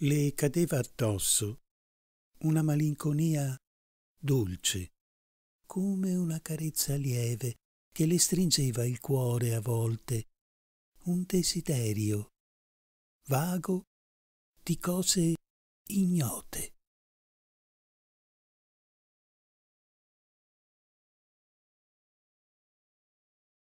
le cadeva addosso una malinconia dolce, come una carezza lieve che le stringeva il cuore a volte, un desiderio vago di cose ignote.